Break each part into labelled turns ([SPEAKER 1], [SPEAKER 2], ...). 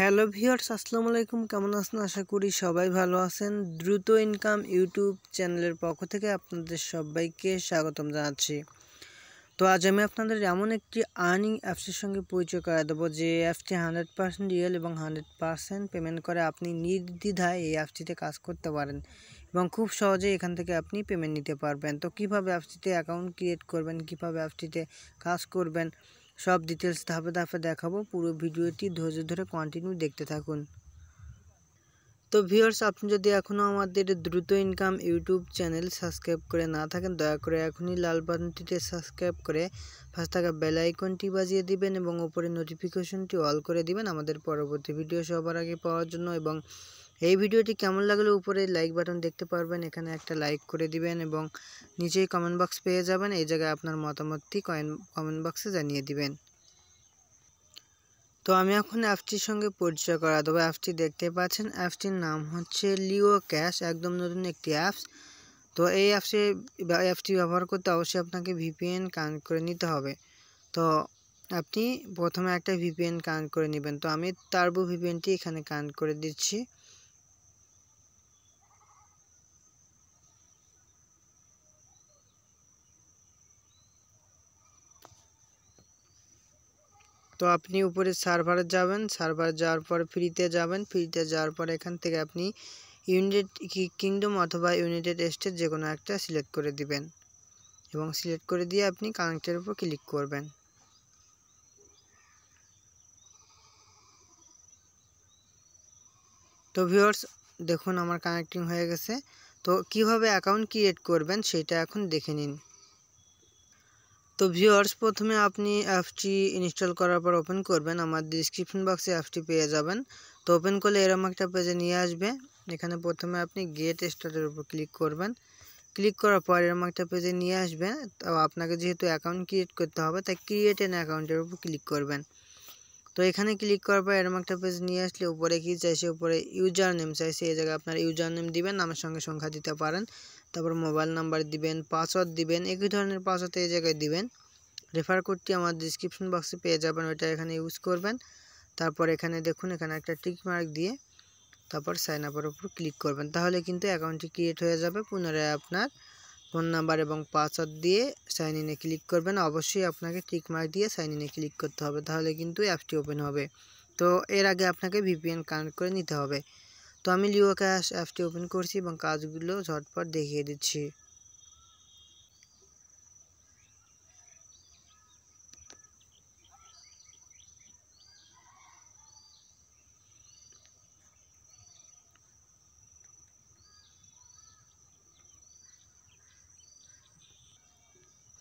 [SPEAKER 1] Hello viewers আসসালামু আলাইকুম কেমন আছেন আশা করি সবাই ভালো আছেন দ্রুত ইনকাম ইউটিউব চ্যানেলের পক্ষ থেকে আপনাদের সবাইকে স্বাগতম জানাচ্ছি তো আজ আমি আপনাদের এমন একটি আর্নিং অ্যাপসের সঙ্গে পরিচয় করা দেবো যে অ্যাপটি হান্ড্রেড পার্সেন্ট রিয়েল এবং হান্ড্রেড পার্সেন্ট পেমেন্ট করে আপনি নির্দ্বিধায় এই অ্যাপটিতে কাজ করতে পারেন এবং খুব সহজে এখান থেকে আপনি পেমেন্ট নিতে পারবেন তো কিভাবে অ্যাপটিতে অ্যাকাউন্ট ক্রিয়েট করবেন কিভাবে অ্যাপটিতে কাজ করবেন সব ডিটেলস ধাপে ধাপে দেখাবো পুরো ভিডিওটি ধৈর্য ধরে কন্টিনিউ দেখতে থাকুন তো ভিউয়ার্স আপনি যদি এখনও আমাদের দ্রুত ইনকাম ইউটিউব চ্যানেল সাবস্ক্রাইব করে না থাকেন দয়া করে এখনই লাল বাটনটিতে সাবস্ক্রাইব করে ফার্স্ট থাকা বেলাইকনটি বাজিয়ে দিবেন এবং ওপরে নোটিফিকেশনটি অল করে দিবেন আমাদের পরবর্তী ভিডিও সবার আগে পাওয়ার জন্য এবং এই ভিডিওটি কেমন লাগলে উপরে লাইক বাটন দেখতে পারবেন এখানে একটা লাইক করে দিবেন এবং নিচেই কমেন্ট বক্স পেয়ে যাবেন এই জায়গায় আপনার মতামতটি কয়েন কমেন্ট বক্সে জানিয়ে দিবেন তো আমি এখন অ্যাপটির সঙ্গে পরিচয় করা দেবো অ্যাপটি দেখতে পাচ্ছেন অ্যাপটির নাম হচ্ছে লিও ক্যাশ একদম নতুন একটি অ্যাপস তো এই অ্যাপসে অ্যাপটি ব্যবহার করতে অবশ্যই আপনাকে ভিপিএন কানেক্ট করে নিতে হবে তো আপনি প্রথমে একটা ভিপিএন কানেক্ট করে নেবেন তো আমি তারবো ভিপিএনটি এখানে কানেক্ট করে দিচ্ছি তো আপনি উপরে সার্ভারে যাবেন সার্ভার যাওয়ার পর ফ্রিতে যাবেন ফ্রিতে যাওয়ার পর এখান থেকে আপনি ইউনাইটেড কিংডম অথবা ইউনাইটেড স্টেট যে কোনো একটা সিলেক্ট করে দিবেন এবং সিলেক্ট করে দিয়ে আপনি কানেক্টের উপর ক্লিক করবেন তো ভিউয়ার্স দেখুন আমার কানেক্টিং হয়ে গেছে তো কিভাবে অ্যাকাউন্ট ক্রিয়েট করবেন সেটা এখন দেখে নিন তো ভিউয়ার্স প্রথমে আপনি এফটি ইনস্টল করার পর ওপেন করবেন আমার ডেসক্রিপশন বক্সে এফটি পেয়ে যাবেন তো ওপেন করলে এরম একটা পেজ এ নিয়ে আসবে এখানে প্রথমে আপনি গেট স্টার্টার উপর ক্লিক করবেন ক্লিক করার পর এরম একটা পেজ এ নিয়ে আসবে তো আপনাকে যেহেতু অ্যাকাউন্ট ক্রিয়েট করতে হবে তাই ক্রিয়েট এন অ্যাকাউন্ট এর উপর ক্লিক করবেন তো এখানে ক্লিক করার পর এরম একটা পেজ এ আসলি উপরে কি চাইছে উপরে ইউজার নেম চাইছে এই জায়গা আপনার ইউজার নেম দিবেন নামের সঙ্গে সংখ্যা দিতে পারেন তারপর মোবাইল নাম্বার দিবেন পাসওয়ার্ড দিবেন একই ধরনের পাসওয়ার্ড এই জায়গায় দিবেন রেফার কোডটি আমাদের ডেসক্রিপশন বক্সে পেয়ে যাবেন ওটা এখানে ইউজ করবেন তারপর এখানে দেখুন এখানে একটা টিক মার্ক দিয়ে তারপর সাইন আপ এর উপর ক্লিক করবেন তাহলে কিন্তু অ্যাকাউন্টটি ক্রিয়েট হয়ে যাবে পুনরায় আপনার ফোন নাম্বার এবং পাসওয়ার্ড দিয়ে সাইন ইন এ ক্লিক করবেন অবশ্যই আপনাকে টিক মার্ক দিয়ে সাইন ইন এ ক্লিক করতে হবে তাহলে কিন্তু অ্যাপটি ওপেন হবে তো এর আগে আপনাকে VPN কানেক্ট করে নিতে হবে তো আমি লিও ক্যাশ অ্যাপটি ওপেন করছি এবং কাজগুলো ঝটপট দেখিয়ে দিচ্ছি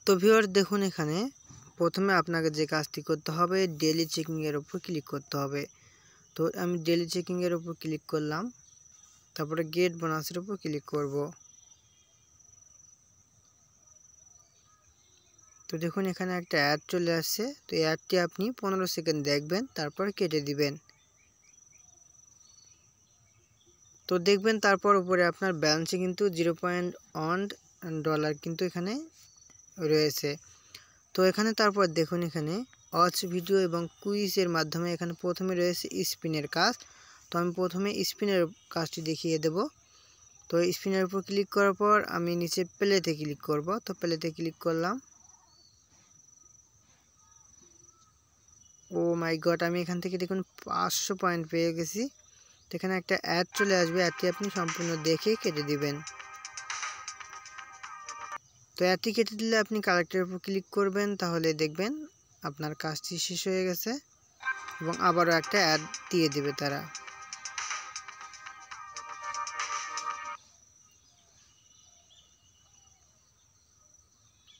[SPEAKER 1] তো ভিওর দেখুন এখানে প্রথমে আপনাকে যে কাজটি করতে হবে ডেলি চেকিংয়ের উপর ক্লিক করতে হবে তো আমি ডেলি চেকিংয়ের উপর ক্লিক করলাম তারপরে গেট বোনাসের উপর ক্লিক করব তো দেখুন এখানে একটা অ্যাড চলে আসছে তো অ্যাডটি আপনি পনেরো সেকেন্ড দেখবেন তারপর কেটে দিবেন তো দেখবেন তারপর উপরে আপনার ব্যালেন্সে কিন্তু জিরো পয়েন্ট ওয়ান ডলার কিন্তু এখানে রয়েছে তো এখানে তারপর দেখুন এখানে অচ ভিডিও এবং কুইজের মাধ্যমে এখানে প্রথমে রয়েছে স্পিনের কাজ তো আমি প্রথমে স্পিনের কাজটি দেখিয়ে দেব তো স্পিনের উপর ক্লিক করার পর আমি নিচে প্লেতে ক্লিক করব তো প্লেতে ক্লিক করলাম ও মাই গড আমি এখান থেকে দেখুন পাঁচশো পয়েন্ট পেয়ে গেছি তো এখানে একটা অ্যাড চলে আসবে অ্যাডটি আপনি সম্পূর্ণ দেখে কেটে দিবেন তো অ্যাডটি কেটে দিলে আপনি কালেক্টের উপর ক্লিক করবেন তাহলে দেখবেন আপনার কাজটি শেষ হয়ে গেছে এবং আবারও একটা অ্যাড দিয়ে দেবে তারা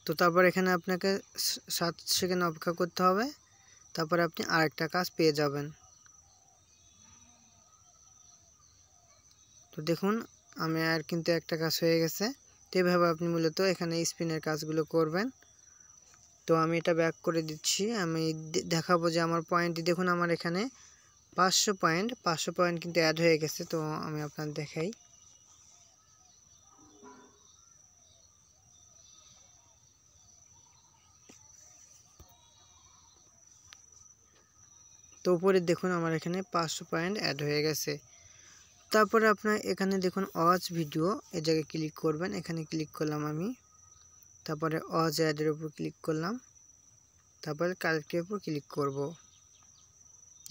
[SPEAKER 1] তো তারপর এখানে আপনাকে সাত সেকেন্ড অপেক্ষা করতে হবে তারপরে আপনি আরেকটা কাজ পেয়ে যাবেন তো দেখুন আমি আর কিন্তু একটা কাজ হয়ে গেছে তো এভাবে আপনি মূলত এখানে স্পিনের কাজগুলো করবেন তো আমি এটা ব্যাক করে দিচ্ছি আমি দেখাবো যে আমার পয়েন্ট দেখুন আমার এখানে পাঁচশো পয়েন্ট পাঁচশো পয়েন্ট কিন্তু অ্যাড হয়ে গেছে তো আমি আপনার দেখাই তো উপরে দেখুন আমার এখানে পাঁচশো পয়েন্ট অ্যাড হয়ে গেছে তারপরে আপনার এখানে দেখুন ওয়াচ ভিডিও এ জায়গায় ক্লিক করবেন এখানে ক্লিক করলাম আমি তারপরে অজায়দের উপর ক্লিক করলাম তারপরে কালেক্টের উপর ক্লিক করব।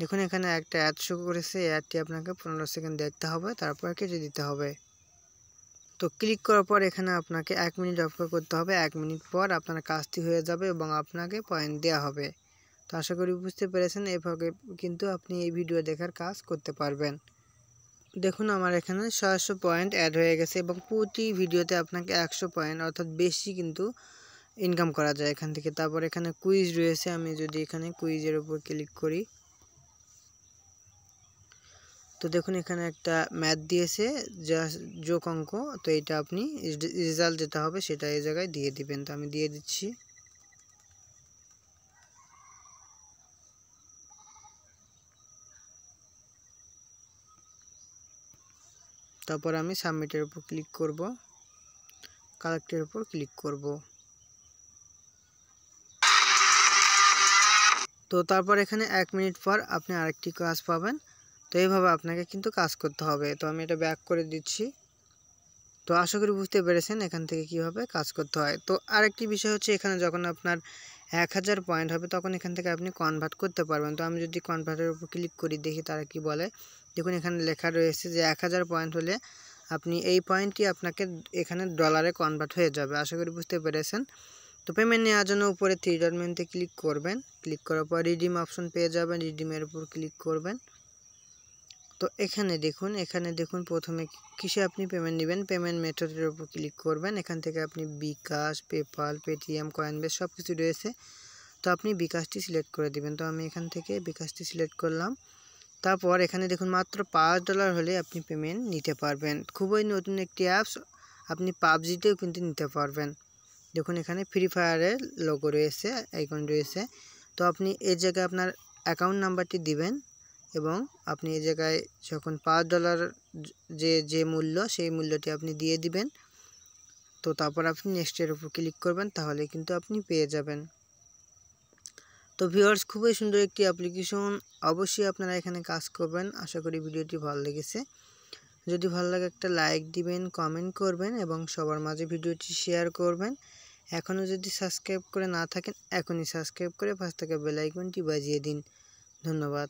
[SPEAKER 1] দেখুন এখানে একটা অ্যাড শো করেছে অ্যাডটি আপনাকে পনেরো সেকেন্ড দেখতে হবে তারপর কেটে দিতে হবে তো ক্লিক করার পর এখানে আপনাকে এক মিনিট অপেক্ষা করতে হবে এক মিনিট পর আপনার কাজটি হয়ে যাবে এবং আপনাকে পয়েন্ট দেওয়া হবে তো আশা করি বুঝতে পেরেছেন এভাবে কিন্তু আপনি এই ভিডিও দেখার কাজ করতে পারবেন দেখুন আমার এখানে 700 পয়েন্ট অ্যাড হয়ে গেছে এবং প্রতি ভিডিওতে আপনাকে 100 পয়েন্ট অর্থাৎ বেশি কিন্তু ইনকাম করা যায় এখান থেকে তারপর এখানে কুইজ রয়েছে আমি যদি এখানে কুইজ এর উপর ক্লিক করি তো দেখুন এখানে একটা ম্যাথ দিয়েছে যে কোনক তো এটা আপনি রেজাল্ট দিতে হবে সেটা এই জায়গায় দিয়ে দিবেন তো আমি দিয়ে দিচ্ছি তারপর আমি সাবমিটের উপর ক্লিক করব কালেক্টের উপর ক্লিক করব তো তারপর এখানে এক মিনিট পর আপনি আরেকটি কাজ পাবেন তো এইভাবে আপনাকে কিন্তু কাজ করতে হবে তো আমি এটা ব্যাক করে দিচ্ছি তো আশা করি বুঝতে পেরেছেন এখান থেকে কিভাবে কাজ করতে হয় তো আরেকটি বিষয় হচ্ছে এখানে যখন আপনার এক হাজার পয়েন্ট হবে তখন এখান থেকে আপনি কনভার্ট করতে পারবেন তো আমি যদি কনভার্টের উপর ক্লিক করি দেখি তারা কি বলে দেখুন এখানে লেখা রয়েছে যে এক পয়েন্ট হলে আপনি এই পয়েন্টটি আপনাকে এখানে ডলারে কনভার্ট হয়ে যাবে আশা করি বুঝতে পেরেছেন তো পেমেন্ট নেওয়ার জন্য উপরে থ্রি ডটমেন্টে ক্লিক করবেন ক্লিক করার পর রিডিম অপশন পেয়ে যাবেন রিডিমের উপর ক্লিক করবেন তো এখানে দেখুন এখানে দেখুন প্রথমে কিসে আপনি পেমেন্ট নেবেন পেমেন্ট মেথডের উপর ক্লিক করবেন এখান থেকে আপনি বিকাশ পেপাল পেটিএম কয়েনবেস সব কিছু রয়েছে তো আপনি বিকাশটি সিলেক্ট করে দিবেন তো আমি এখান থেকে বিকাশটি সিলেক্ট করলাম তারপর এখানে দেখুন মাত্র পাঁচ ডলার হলে আপনি পেমেন্ট নিতে পারবেন খুবই নতুন একটি অ্যাপস আপনি পাবজিতেও কিন্তু নিতে পারবেন দেখুন এখানে ফ্রি ফায়ারের লোগো রয়েছে আইকন রয়েছে তো আপনি এই জায়গায় আপনার অ্যাকাউন্ট নাম্বারটি দিবেন এবং আপনি এই জায়গায় যখন পাঁচ ডলার যে যে মূল্য সেই মূল্যটি আপনি দিয়ে দিবেন তো তারপর আপনি নেক্সটের উপর ক্লিক করবেন তাহলে কিন্তু আপনি পেয়ে যাবেন তো ভিউয়ার্স খুবই সুন্দর একটি অ্যাপ্লিকেশন অবশ্যই আপনারা এখানে কাজ করবেন আশা করি ভিডিওটি ভালো লেগেছে যদি ভালো লাগে একটা লাইক দিবেন কমেন্ট করবেন এবং সবার মাঝে ভিডিওটি শেয়ার করবেন এখনও যদি সাবস্ক্রাইব করে না থাকেন এখনই সাবস্ক্রাইব করে পাশ থাকা বেলাইকনটি বাজিয়ে দিন ধন্যবাদ